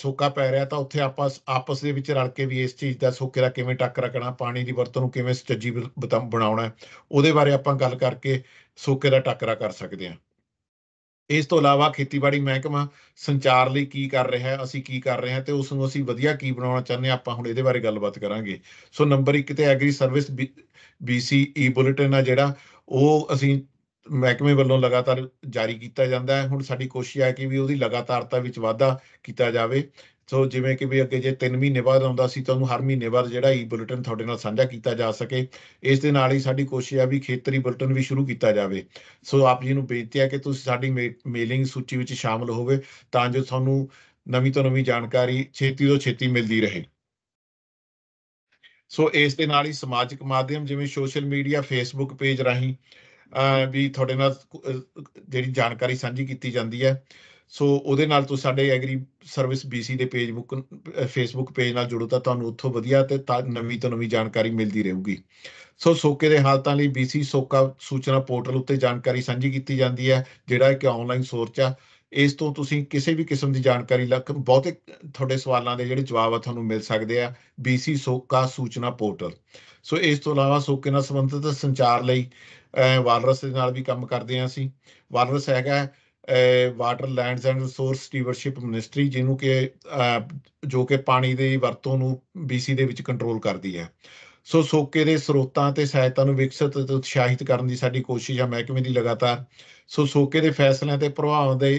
ਸੋਕਾ ਪੈ ਰਿਹਾ ਤਾਂ ਉੱਥੇ ਆਪਾਂ ਆਪਸ ਦੇ ਵਿੱਚ ਰਲ ਕੇ ਵੀ ਇਸ ਚੀਜ਼ ਦਾ ਸੋਕੇ ਦਾ ਕਿਵੇਂ ਟੱਕ ਰੱਖਣਾ ਪਾਣੀ ਦੀ ਵਰਤੋਂ ਨੂੰ ਕਿਵੇਂ ਸੁਚੱਜੀ ਬਣਾਉਣਾ ਉਹਦੇ ਬਾਰੇ ਆਪਾਂ ਗੱਲ ਕਰਕੇ ਸੋਕੇ ਦਾ ਟੱਕਰਾ ਕਰ ਸਕਦੇ ਹਾਂ ਇਸ ਤੋਂ ਇਲਾਵਾ ਖੇਤੀਬਾੜੀ ਮਹਿਕਮਾ ਸੰਚਾਰ ਲਈ ਕੀ ਕਰ ਰਿਹਾ ਹੈ ਅਸੀਂ ਕੀ ਕਰ ਰਹੇ ਹਾਂ ਤੇ ਉਸ ਨੂੰ ਅਸੀਂ ਵਧੀਆ ਕੀ ਬਣਾਉਣਾ ਚਾਹੁੰਦੇ ਹਾਂ ਆਪਾਂ ਹੁਣ ਇਹਦੇ ਬਾਰੇ ਗੱਲਬਾਤ ਕਰਾਂਗੇ ਸੋ ਨੰਬਰ 1 ਤੇ agri service BC E bulletin ਆ ਜਿਹੜਾ ਉਹ ਅਸੀਂ ਮਹਿਕਮੇ ਵੱਲੋਂ ਲਗਾਤਾਰ ਜਾਰੀ ਕੀਤਾ ਜਾਂਦਾ ਹੈ ਹੁਣ ਸਾਡੀ ਕੋਸ਼ਿਸ਼ ਹੈ ਕਿ ਵੀ ਉਹਦੀ ਲਗਾਤਾਰਤਾ ਵਿੱਚ ਵਾਧਾ ਕੀਤਾ ਜਾਵੇ ਸੋ ਜਿਵੇਂ ਕਿ ਵੀ ਅੱਗੇ ਜੇ 3 ਮਹੀਨੇ ਬਾਅਦ ਆਉਂਦਾ ਸੀ ਤੁਹਾਨੂੰ ਹਰ ਮਹੀਨੇ ਬਾਅਦ ਜਿਹੜਾ ਈ ਬੁਲੇਟਿਨ ਤੁਹਾਡੇ ਨਾਲ ਸਾਂਝਾ ਕੀਤਾ ਜਾ ਸਕੇ ਇਸ ਦੇ ਨਾਲ ਹੀ ਸਾਡੀ ਕੋਸ਼ਿਸ਼ ਹੈ ਵੀ ਖੇਤਰੀ ਬੁਲੇਟਿਨ ਵੀ ਸ਼ੁਰੂ ਕੀਤਾ ਜਾਵੇ ਸੋ ਆਪ ਜੀ ਨੂੰ ਬੇਨਤੀ ਹੈ ਕਿ ਤੁਸੀਂ ਸਾਡੀ ਮੇਲਿੰਗ ਸੂਚੀ ਵਿੱਚ ਸ਼ਾਮਲ ਹੋਵੇ ਤਾਂ ਜੋ ਤੁਹਾਨੂੰ ਨਵੀਂ ਤੋਂ ਨਵੀਂ ਜਾਣਕਾਰੀ ਛੇਤੀ ਤੋਂ ਛੇਤੀ ਮਿਲਦੀ ਰਹੇ ਸੋ ਇਸ ਦੇ ਨਾਲ ਹੀ ਸਮਾਜਿਕ ਮਾਧਿਅਮ ਜਿਵੇਂ ਸੋਸ਼ਲ ਮੀਡੀਆ ਫੇਸਬੁੱਕ ਪੇਜ ਰਾਹੀਂ ਵੀ ਤੁਹਾਡੇ ਨਾਲ ਜਿਹੜੀ ਜਾਣਕਾਰੀ ਸਾਂਝੀ ਕੀਤੀ ਜਾਂਦੀ ਹੈ ਸੋ ਉਹਦੇ ਨਾਲ ਤੁਸੀਂ ਸਾਡੇ ਐਗਰੀ ਸਰਵਿਸ BC ਦੇ ਪੇਜ ਬੁੱਕ ਫੇਸਬੁੱਕ ਪੇਜ ਨਾਲ ਜੁੜੋ ਤਾਂ ਤੁਹਾਨੂੰ ਉੱਥੋਂ ਵਧੀਆ ਤੇ ਨਵੀਂ ਤੋਂ ਨਵੀਂ ਜਾਣਕਾਰੀ ਮਿਲਦੀ ਰਹੂਗੀ ਸੋ ਸੋਕੇ ਦੇ ਹਾਲਤਾਂ ਲਈ BC ਸੋਕਾ ਸੂਚਨਾ ਪੋਰਟਲ ਉੱਤੇ ਜਾਣਕਾਰੀ ਸਾਂਝੀ ਕੀਤੀ ਜਾਂਦੀ ਹੈ ਜਿਹੜਾ ਕਿ ਆਨਲਾਈਨ ਸੋਰਸ ਆ ਇਸ ਤੋਂ ਤੁਸੀਂ ਕਿਸੇ ਵੀ ਕਿਸਮ ਦੀ ਜਾਣਕਾਰੀ ਲੱਗ ਬਹੁਤੇ ਤੁਹਾਡੇ ਸਵਾਲਾਂ ਦੇ ਜਿਹੜੇ ਜਵਾਬ ਆ ਤੁਹਾਨੂੰ ਮਿਲ ਸਕਦੇ ਆ BC ਸੋਕਾ ਸੂਚਨਾ ਪੋਰਟਲ ਸੋ ਇਸ ਤੋਂ ਇਲਾਵਾ ਸੋਕੇ ਨਾਲ ਸੰਬੰਧਿਤ ਸੰਚਾਰ ਲਈ ਵਾਲਰਸ ਦੇ ਨਾਲ ਵੀ ਕੰਮ ਕਰਦੇ ਆ ਅਸੀਂ ਵਾਲਰਸ ਹੈਗਾ water lands and resource stewardship ministry ਜਿਹਨੂੰ ਕਿ ਜੋ ਕਿ ਪਾਣੀ ਦੀ ਵਰਤੋਂ ਨੂੰ ਬੀਸੀ ਦੇ ਵਿੱਚ ਕੰਟਰੋਲ ਕਰਦੀ ਹੈ ਸੋ ਸੋਕੇ ਦੇ ਸਰੋਤਾਂ ਤੇ ਸਹਾਇਤਾ ਨੂੰ ਵਿਕਸਿਤ ਤੇ ਉਤਸ਼ਾਹਿਤ ਕਰਨ ਦੀ ਸਾਡੀ ਕੋਸ਼ਿਸ਼ ਹੈ ਮਹਿਕਮੇ ਦੀ ਲਗਾਤਾਰ ਸੋ ਸੋਕੇ ਦੇ ਫੈਸਲਿਆਂ ਤੇ ਪ੍ਰਭਾਵ ਦੇ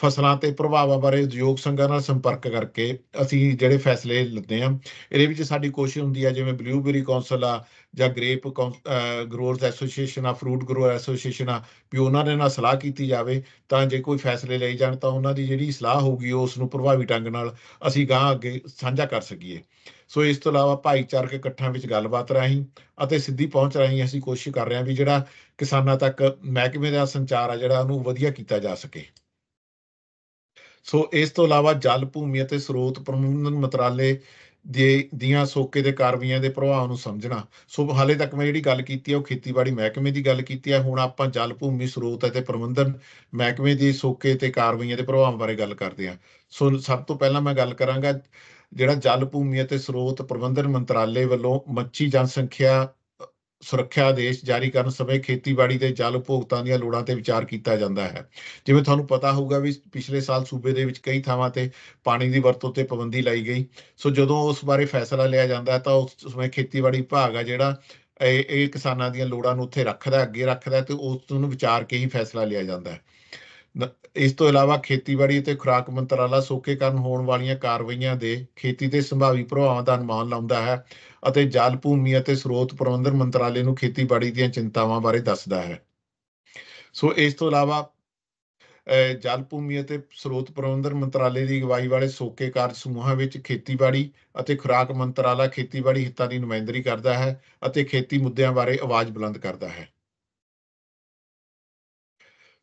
ਫਸਲਾਂ ਤੇ ਪ੍ਰਭਾਵਾਂ ਬਾਰੇ ਉਦਯੋਗ ਸੰਘਾਂ ਨਾਲ ਸੰਪਰਕ ਕਰਕੇ ਅਸੀਂ ਜਿਹੜੇ ਫੈਸਲੇ ਲੈਂਦੇ ਆ ਇਹਦੇ ਵਿੱਚ ਸਾਡੀ ਕੋਸ਼ਿਸ਼ ਹੁੰਦੀ ਆ ਜਿਵੇਂ ਬਲੂਬੇਰੀ ਕੌਂਸਲ ਆ ਜਾਂ ਗ੍ਰੇਪ ਗਰੋਅਰਸ ਐਸੋਸੀਏਸ਼ਨ ਆ ਫਰੂਟ ਗਰੋਅਰ ਐਸੋਸੀਏਸ਼ਨ ਆ ਵੀ ਉਹਨਾਂ ਦੇ ਨਾਲ ਸਲਾਹ ਕੀਤੀ ਜਾਵੇ ਤਾਂ ਜੇ ਕੋਈ ਫੈਸਲੇ ਲਏ ਜਾਣ ਤਾਂ ਉਹਨਾਂ ਦੀ ਜਿਹੜੀ ਸਲਾਹ ਹੋਊਗੀ ਉਸ ਨੂੰ ਪ੍ਰਭਾਵੀ ਢੰਗ ਨਾਲ ਅਸੀਂ ਗਾਂ ਅੱਗੇ ਸਾਂਝਾ ਕਰ ਸਕੀਏ ਸੋ ਇਸ ਤੋਂ ਇਲਾਵਾ ਭਾਈਚਾਰਕ ਇਕੱਠਾਂ ਵਿੱਚ ਗੱਲਬਾਤ ਰਾਹੀਂ ਅਤੇ ਸਿੱਧੀ ਪਹੁੰਚ ਰਾਹੀਂ ਅਸੀਂ ਕੋਸ਼ਿਸ਼ ਕਰ ਰਹੇ ਹਾਂ ਵੀ ਜਿਹੜਾ ਕਿਸਾਨਾਂ ਤੱਕ ਮਹਿਕਮੇ ਦਾ ਸੰਚਾਰ ਆ ਜਿਹੜਾ ਉਹਨੂੰ ਵਧੀਆ ਕੀਤਾ ਜਾ ਸਕੇ ਸੋ ਇਸ ਤੋਂ ਇਲਾਵਾ ਜਲ ਭੂਮੀ ਅਤੇ ਸਰੋਤ ਪ੍ਰਬੰਧਨ ਮੰਤਰਾਲੇ ਦੇ ਦੀਆਂ ਸੋਕੇ ਦੇ ਕਾਰਵਾਈਆਂ ਦੇ ਪ੍ਰਭਾਵ ਨੂੰ ਸਮਝਣਾ ਸੋ ਹਾਲੇ ਤੱਕ ਮੈਂ ਜਿਹੜੀ ਗੱਲ ਕੀਤੀ ਹੈ ਉਹ ਖੇਤੀਬਾੜੀ ਮਹਿਕਮੇ ਦੀ ਗੱਲ ਕੀਤੀ ਹੈ ਹੁਣ ਆਪਾਂ ਜਲ ਭੂਮੀ ਸਰੋਤ ਅਤੇ ਪ੍ਰਬੰਧਨ ਮਹਿਕਮੇ ਦੀ ਸੋਕੇ ਤੇ ਕਾਰਵਾਈਆਂ ਦੇ ਪ੍ਰਭਾਵ ਬਾਰੇ ਗੱਲ ਕਰਦੇ ਹਾਂ ਸੋ ਸਭ ਤੋਂ ਪਹਿਲਾਂ ਮੈਂ ਗੱਲ ਕਰਾਂਗਾ ਜਿਹੜਾ ਜਲ ਭੂਮੀ ਅਤੇ ਸਰੋਤ ਪ੍ਰਬੰਧਨ ਮੰਤਰਾਲੇ ਵੱਲੋਂ ਮੱਛੀ ਜਨਸੰਖਿਆ ਸੁਰੱਖਿਆ ਆਦੇਸ਼ ਜਾਰੀ ਕਰਨ ਸਮੇਂ ਖੇਤੀਬਾੜੀ ਦੇ ਜਲ ਉਪਭੋਗਤਾ ਦੀਆਂ ਲੋੜਾਂ ਤੇ ਵਿਚਾਰ ਕੀਤਾ ਜਾਂਦਾ ਹੈ ਜਿਵੇਂ ਤੁਹਾਨੂੰ ਪਤਾ ਹੋਊਗਾ ਵੀ ਪਿਛਲੇ ਸਾਲ ਸੂਬੇ ਦੇ ਵਿੱਚ ਕਈ ਥਾਵਾਂ ਤੇ ਪਾਣੀ ਦੀ ਵਰਤੋਂ ਤੇ ਪਾਬੰਦੀ ਲਾਈ ਗਈ ਸੋ ਜਦੋਂ ਉਸ ਬਾਰੇ ਫੈਸਲਾ ਲਿਆ ਜਾਂਦਾ ਹੈ ਤਾਂ ਉਸ ਸਮੇਂ ਖੇਤੀਬਾੜੀ ਵਿਭਾਗ ਆ ਜਿਹੜਾ ਇਹ ਇਹ ਕਿਸਾਨਾਂ ਦੀਆਂ ਲੋੜਾਂ ਨੂੰ ਉੱਥੇ ਰੱਖਦਾ ਅੱਗੇ ਰੱਖਦਾ ਤੇ ਉਸ ਨੂੰ ਵਿਚਾਰ ਕੇ ਹੀ ਫੈਸਲਾ ਲਿਆ ਜਾਂਦਾ ਹੈ ਇਸ ਤੋਂ ਇਲਾਵਾ ਖੇਤੀਬਾੜੀ ਅਤੇ ਖੁਰਾਕ ਮੰਤਰਾਲਾ ਸੋਕੇ ਕਰਨ ਹੋਣ ਵਾਲੀਆਂ ਕਾਰਵਾਈਆਂ ਦੇ ਖੇਤੀ ਤੇ ਸੰਭਾਵੀ ਪ੍ਰਭਾਵਾਂ ਦਾ ਅਨੁਮਾਨ ਲਾਉਂਦਾ ਹੈ ਅਤੇ ਜਲ ਭੂਮੀ ਅਤੇ ਸਰੋਤ ਪ੍ਰਬੰਧਨ ਮੰਤਰਾਲੇ ਨੂੰ ਖੇਤੀਬਾੜੀ ਦੀਆਂ ਚਿੰਤਾਵਾਂ ਬਾਰੇ ਦੱਸਦਾ ਹੈ ਸੋ ਇਸ ਤੋਂ ਇਲਾਵਾ ਜਲ ਭੂਮੀ ਅਤੇ ਸਰੋਤ ਪ੍ਰਬੰਧਨ ਮੰਤਰਾਲੇ ਦੀ ਅਗਵਾਈ ਵਾਲੇ ਸੋਕੇ ਕਾਰਜ ਸਮੂਹਾਂ ਵਿੱਚ ਖੇਤੀਬਾੜੀ ਅਤੇ ਖੁਰਾਕ ਮੰਤਰਾਲਾ ਖੇਤੀਬਾੜੀ ਹਿੱਤਾਂ ਦੀ ਨੁਮਾਇੰਦਗੀ ਕਰਦਾ ਹੈ ਅਤੇ ਖੇਤੀ ਮੁੱਦਿਆਂ ਬਾਰੇ ਆਵਾਜ਼ ਬੁਲੰਦ ਕਰਦਾ ਹੈ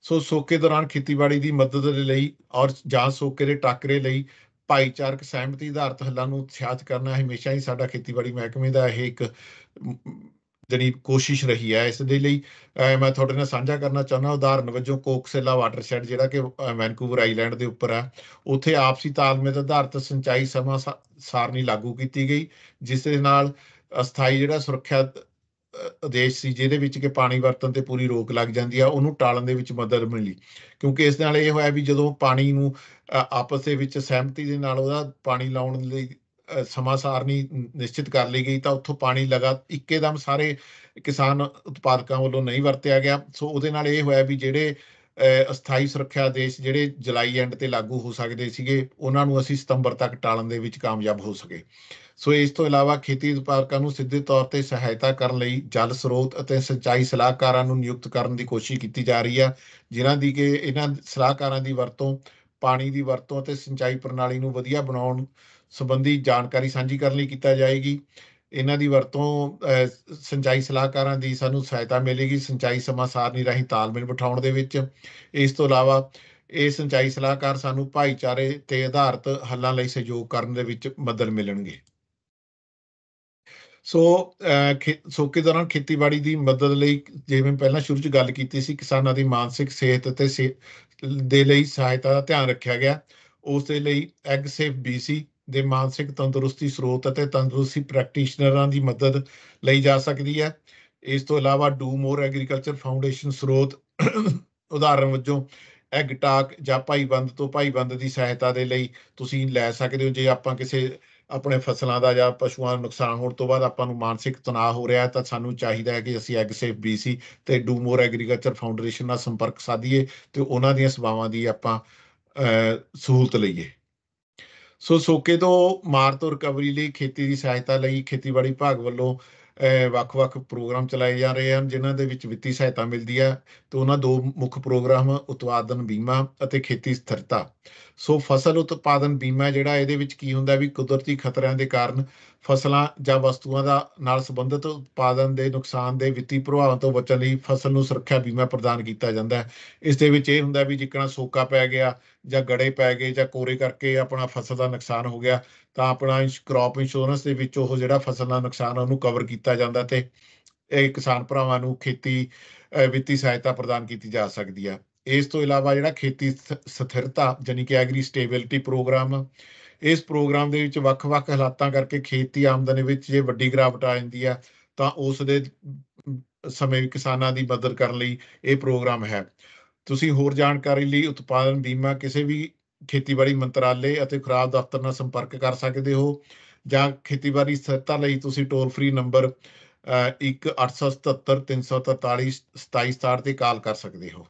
ਸੋ ਸੋਕੇ ਦੌਰਾਨ ਖੇਤੀਬਾੜੀ ਦੀ ਮਦਦ ਦੇ ਲਈ ਔਰ ਜਾਂ ਸੋਕੇ ਦੇ ਟਾਕਰੇ ਲਈ ਭਾਈਚਾਰਕ ਸਹਿਮਤੀ ਆਧਾਰਤ ਹੱਲਾਂ ਨੂੰ ਉਤਸ਼ਾਹਤ ਕਰਨਾ ਹਮੇਸ਼ਾ ਹੀ ਸਾਡਾ ਖੇਤੀਬਾੜੀ ਮਹਿਕਮੇ ਦਾ ਇਹ ਇੱਕ ਜਿਹੜੀ ਕੋਸ਼ਿਸ਼ ਰਹੀ ਹੈ ਇਸ ਦੇ ਲਈ ਮੈਂ ਤੁਹਾਡੇ ਨਾਲ ਸਾਂਝਾ ਕਰਨਾ ਚਾਹੁੰਦਾ ਉਦਾਹਰਨ ਵਜੋਂ ਕੋਕਸੇਲਾ ਵਾਟਰਸ਼ੈਡ ਜਿਹੜਾ ਕਿ ਵੈਨਕੂਵਰ ਆਈਲੈਂਡ ਦੇ ਉੱਪਰ ਹੈ ਉੱਥੇ ਆਪਸੀ ਤਾਲਮੇਲ ਤੇ ਆਧਾਰਿਤ ਸਿੰਚਾਈ ਸਮਾਂ ਸਾਰਨੀ ਲਾਗੂ ਕੀਤੀ ਗਈ ਜਿਸ ਦੇ ਨਾਲ ਅਸਥਾਈ ਜਿਹੜਾ ਸੁਰੱਖਿਆ ਆਦੇਸ਼ ਸੀ ਜਿਹਦੇ ਵਿੱਚ ਕਿ ਪਾਣੀ ਵਰਤਣ ਤੇ ਪੂਰੀ ਰੋਕ ਲੱਗ ਜਾਂਦੀ ਆ ਉਹਨੂੰ ਟਾਲਣ ਦੇ ਵਿੱਚ ਮਦਦ ਮਿਲੀ ਕਿਉਂਕਿ ਇਸ ਨਾਲ ਇਹ ਹੋਇਆ ਵੀ ਜਦੋਂ ਪਾਣੀ ਨੂੰ ਆਪਸ ਦੇ ਵਿੱਚ ਸਹਿਮਤੀ ਦੇ ਨਾਲ ਉਹਦਾ ਪਾਣੀ ਲਾਉਣ ਲਈ ਸਮਾਂ ਸਾਰਨੀ ਨਿਸ਼ਚਿਤ ਕਰ ਲਈ ਗਈ ਤਾਂ ਉੱਥੋਂ ਪਾਣੀ ਲਗਾ ਇੱਕੇਦਮ ਸਾਰੇ ਕਿਸਾਨ ਉਤਪਾਦਕਾਂ ਵੱਲੋਂ ਨਹੀਂ ਵਰਤਿਆ ਗਿਆ ਸੋ ਉਹਦੇ ਨਾਲ ਇਹ ਹੋਇਆ ਵੀ ਜਿਹੜੇ ਅਸਥਾਈ ਸੁਰੱਖਿਆ ਆਦੇਸ਼ ਜਿਹੜੇ ਜੁਲਾਈ ਐਂਡ ਤੇ ਲਾਗੂ ਹੋ ਸਕਦੇ ਸੀਗੇ ਉਹਨਾਂ ਨੂੰ ਅਸੀਂ ਸਤੰਬਰ ਤੱਕ ਟਾਲਣ ਦੇ ਵਿੱਚ ਕਾਮਯਾਬ ਹੋ ਸਕੇ ਸੋ ਇਸ ਤੋਂ ਇਲਾਵਾ ਖੇਤੀ ਉਤਪਾਦਕਾਂ ਨੂੰ ਸਿੱਧੇ ਤੌਰ ਤੇ ਸਹਾਇਤਾ ਕਰਨ ਲਈ ਜਲ ਸਰੋਤ ਅਤੇ ਸਿੰਚਾਈ ਸਲਾਹਕਾਰਾਂ ਨੂੰ ਨਿਯੁਕਤ ਕਰਨ ਦੀ ਕੋਸ਼ਿਸ਼ ਕੀਤੀ ਜਾ ਰਹੀ ਆ ਜਿਨ੍ਹਾਂ ਦੀ ਕਿ ਇਹਨਾਂ ਸਲਾਹਕਾਰਾਂ ਦੀ ਵਰਤੋਂ ਪਾਣੀ ਦੀ ਵਰਤੋਂ ਅਤੇ ਸਿੰਚਾਈ ਪ੍ਰਣਾਲੀ ਨੂੰ ਵਧੀਆ ਬਣਾਉਣ ਸੰਬੰਧੀ ਜਾਣਕਾਰੀ ਸਾਂਝੀ ਕਰਨ ਲਈ ਕੀਤਾ ਜਾਏਗੀ ਇਹਨਾਂ ਦੀ ਵਰਤੋਂ ਸਿੰਚਾਈ ਸਲਾਹਕਾਰਾਂ ਦੀ ਸਾਨੂੰ ਸਹਾਇਤਾ ਮਿਲੇਗੀ ਸਿੰਚਾਈ ਸਮਾਂ ਸਾਰਨੀ ਰਾਹੀਂ ਤਾਲਮੇਲ ਬਿਠਾਉਣ ਦੇ ਵਿੱਚ ਇਸ ਤੋਂ ਇਲਾਵਾ ਇਹ ਸਿੰਚਾਈ ਸਲਾਹਕਾਰ ਸਾਨੂੰ ਭਾਈਚਾਰੇ ਤੇ ਆਧਾਰਿਤ ਹੱਲਾਂ ਲਈ ਸਹਿਯੋਗ ਕਰਨ ਦੇ ਵਿੱਚ ਮਦਦ ਮਿਲਣਗੇ ਸੋ ਸੋਕੇ ਦੌਰਾਨ ਖੇਤੀਬਾੜੀ ਦੀ ਮਦਦ ਲਈ ਜਿਵੇਂ ਪਹਿਲਾਂ ਸ਼ੁਰੂ ਚ ਗੱਲ ਕੀਤੀ ਸੀ ਕਿਸਾਨਾਂ ਦੀ ਮਾਨਸਿਕ ਸਿਹਤ ਤੇ ਦੇ ਲਈ ਸਹਾਇਤਾ ਦਾ ਧਿਆਨ ਰੱਖਿਆ ਗਿਆ ਉਸ ਦੇ ਲਈ ਐਗ ਸੇਫ ਬੀਸੀ ਦੇ ਮਾਨਸਿਕ ਤੰਦਰੁਸਤੀ ਸਰੋਤ ਅਤੇ ਤੰਦਰੁਸਤੀ ਪ੍ਰੈਕਟੀਸ਼ਨਰਾਂ ਦੀ ਮਦਦ ਲਈ ਜਾ ਸਕਦੀ ਹੈ ਇਸ ਤੋਂ ਇਲਾਵਾ ਡੂ ਮੋਰ ਐਗਰੀਕਲਚਰ ਫਾਊਂਡੇਸ਼ਨ ਸਰੋਤ ਉਦਾਹਰਨ ਵਜੋਂ ਐਗ ਟਾਕ ਜਾਂ ਭਾਈਬੰਦ ਤੋਂ ਭਾਈਬੰਦ ਦੀ ਸਹਾਇਤਾ ਦੇ ਲਈ ਤੁਸੀਂ ਲੈ ਸਕਦੇ ਹੋ ਜੇ ਆਪਾਂ ਕਿਸੇ ਆਪਣੇ ਫਸਲਾਂ ਦਾ ਜਾਂ ਪਸ਼ੂਆਂ ਨੂੰ ਨੁਕਸਾਨ ਹੋਣ ਤੋਂ ਬਾਅਦ ਆਪਾਂ ਨੂੰ ਮਾਨਸਿਕ ਤਣਾਅ ਹੋ ਰਿਹਾ ਤਾਂ ਸਾਨੂੰ ਚਾਹੀਦਾ ਹੈ ਕਿ ਅਸੀਂ ਐਗ ਸੇਫ ਬੀਸੀ ਤੇ ਡੂ ਮੋਰ ਐਗਰੀਕਲਚਰ ਫਾਊਂਡੇਸ਼ਨ ਨਾਲ ਸੰਪਰਕ ਸਾਧੀਏ ਤੇ ਉਹਨਾਂ ਦੀਆਂ ਸੇਵਾਵਾਂ ਦੀ ਆਪਾਂ ਸਹੂਲਤ ਲਈਏ ਸੋ ਸੋਕੇ ਤੋਂ ਮਾਰ ਤੋਂ ਰਿਕਵਰੀ ਲਈ ਖੇਤੀ ਦੀ ਸਹਾਇਤਾ ਲਈ ਖੇਤੀਬਾੜੀ ਵਿਭਾਗ ਵੱਲੋਂ ਵੱਖ-ਵੱਖ ਪ੍ਰੋਗਰਾਮ ਚਲਾਏ ਜਾ ਰਹੇ ਹਨ ਜਿਨ੍ਹਾਂ ਦੇ ਵਿੱਚ ਵਿੱਤੀ ਸਹਾਇਤਾ ਮਿਲਦੀ ਹੈ ਤੇ ਉਹਨਾਂ ਦੋ ਮੁੱਖ ਪ੍ਰੋਗਰਾਮ ਉਤਪਾਦਨ ਬੀਮਾ ਅਤੇ ਖੇਤੀ ਸਥਿਰਤਾ ਸੋ ਫਸਲ ਉਤਪਾਦਨ ਬੀਮਾ ਜਿਹੜਾ ਇਹਦੇ ਵਿੱਚ ਕੀ ਹੁੰਦਾ ਵੀ ਕੁਦਰਤੀ ਖਤਰਿਆਂ ਦੇ ਕਾਰਨ ਫਸਲਾਂ ਜਾਂ ਵਸਤੂਆਂ ਦਾ ਨਾਲ ਸੰਬੰਧਿਤ ਉਤਪਾਦਨ ਦੇ ਨੁਕਸਾਨ ਦੇ ਵਿੱਤੀ ਪ੍ਰਭਾਵਾਂ ਤੋਂ ਬਚਣ ਲਈ ਫਸਲ ਨੂੰ ਸੁਰੱਖਿਆ ਬੀਮਾ ਪ੍ਰਦਾਨ ਕੀਤਾ ਜਾਂਦਾ ਹੈ ਇਸ ਦੇ ਵਿੱਚ ਇਹ ਹੁੰਦਾ ਵੀ ਜਿੱਕਣਾ ਸੋਕਾ ਪੈ ਗਿਆ ਜਾਂ ਗੜੇ ਪੈ ਗਏ ਜਾਂ ਕੋਰੇ ਕਰਕੇ ਆਪਣਾ ਫਸਲ ਦਾ ਨੁਕਸਾਨ ਹੋ ਗਿਆ ਤਾਂ ਆਪਣਾ ਕ੍ਰੌਪ ਇੰਸ਼ੋਰੈਂਸ ਦੇ ਵਿੱਚ ਉਹ ਜਿਹੜਾ ਫਸਲ ਦਾ ਨੁਕਸਾਨ ਉਹਨੂੰ ਕਵਰ ਕੀਤਾ ਜਾਂਦਾ ਤੇ ਇਹ ਕਿਸਾਨ ਭਰਾਵਾਂ ਨੂੰ ਖੇਤੀ ਵਿੱਤੀ ਸਹਾਇਤਾ ਪ੍ਰਦਾਨ ਕੀਤੀ ਜਾ ਸਕਦੀ ਹੈ ਇਸ ਤੋਂ ਇਲਾਵਾ ਜਿਹੜਾ ਖੇਤੀ ਸਥਿਰਤਾ ਜਾਨੀ ਕਿ ਐਗਰੀ ਸਟੇਬਿਲਟੀ ਪ੍ਰੋਗਰਾਮ ਇਸ ਪ੍ਰੋਗਰਾਮ ਦੇ ਵਿੱਚ ਵੱਖ-ਵੱਖ ਹਾਲਾਤਾਂ ਕਰਕੇ ਖੇਤੀ ਆਮਦਨ ਵਿੱਚ ਜੇ ਵੱਡੀ ਗਿਰਾਵਟ ਆ ਜਾਂਦੀ ਆ ਤਾਂ ਉਸ ਦੇ ਸਮੇਂ ਕਿਸਾਨਾਂ ਦੀ ਮਦਦ ਕਰਨ ਲਈ ਇਹ ਪ੍ਰੋਗਰਾਮ ਹੈ ਤੁਸੀਂ ਹੋਰ ਜਾਣਕਾਰੀ ਲਈ ਉਤਪਾਦਨ ਬੀਮਾ ਕਿਸੇ ਵੀ ਖੇਤੀਬਾੜੀ ਮੰਤਰਾਲੇ ਅਤੇ ਖਰਾਬ ਦਫ਼ਤਰ ਨਾਲ ਸੰਪਰਕ ਕਰ ਸਕਦੇ ਹੋ ਜਾਂ ਖੇਤੀਬਾੜੀ ਸਹਾਇਤਾ ਲਈ ਤੁਸੀਂ ਟੋਲ ਫ੍ਰੀ ਨੰਬਰ 1877 343 2767 ਤੇ ਕਾਲ ਕਰ ਸਕਦੇ ਹੋ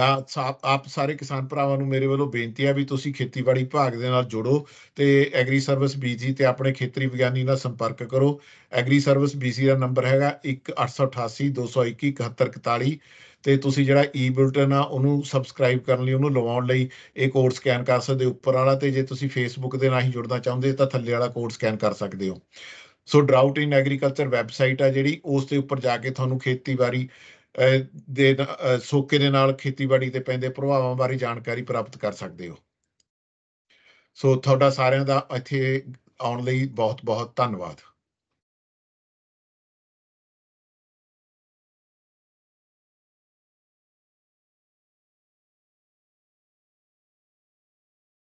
ਆਪ ਸਾਰੇ ਕਿਸਾਨ ਭਰਾਵਾਂ ਨੂੰ ਮੇਰੇ ਵੱਲੋਂ ਬੇਨਤੀ ਹੈ ਵੀ ਤੁਸੀਂ ਖੇਤੀਬਾੜੀ ਵਿਭਾਗ ਦੇ ਨਾਲ ਜੁੜੋ ਤੇ ਐਗਰੀ ਸਰਵਿਸ ਬੀਜੀ ਤੇ ਆਪਣੇ ਖੇਤਰੀ ਵਿਗਿਆਨੀ ਨਾਲ ਸੰਪਰਕ ਕਰੋ ਐਗਰੀ ਸਰਵਿਸ ਬੀਜੀ ਦਾ ਨੰਬਰ ਹੈਗਾ 1888211741 ਤੇ ਤੁਸੀਂ ਜਿਹੜਾ ਈ ਬੁਲਟਨ ਆ ਉਹਨੂੰ ਸਬਸਕ੍ਰਾਈਬ ਕਰਨ ਲਈ ਉਹਨੂੰ ਲਵਾਉਣ ਲਈ ਇਹ ਕੋਡ ਸਕੈਨ ਕਰ ਸਕਦੇ ਉੱਪਰ ਵਾਲਾ ਤੇ ਜੇ ਤੁਸੀਂ ਫੇਸਬੁੱਕ ਦੇ ਨਾਲ ਹੀ ਜੁੜਨਾ ਚਾਹੁੰਦੇ ਤਾਂ ਥੱਲੇ ਵਾਲਾ ਕੋਡ ਸਕੈਨ ਕਰ ਸਕਦੇ ਹੋ so drought in agriculture website ਆ ਜਿਹੜੀ ਉਸ ਦੇ ਉੱਪਰ ਜਾ ਕੇ ਤੁਹਾਨੂੰ ਖੇਤੀਬਾੜੀ ਦੇ ਸੋਕੇ ਦੇ ਨਾਲ ਖੇਤੀਬਾੜੀ ਤੇ ਪੈਂਦੇ ਪ੍ਰਭਾਵਾਂ ਬਾਰੇ ਜਾਣਕਾਰੀ ਪ੍ਰਾਪਤ ਕਰ ਸਕਦੇ ਹੋ ਸੋ ਤੁਹਾਡਾ ਸਾਰਿਆਂ ਦਾ ਇੱਥੇ ਆਉਣ ਲਈ ਬਹੁਤ ਬਹੁਤ ਧੰਨਵਾਦ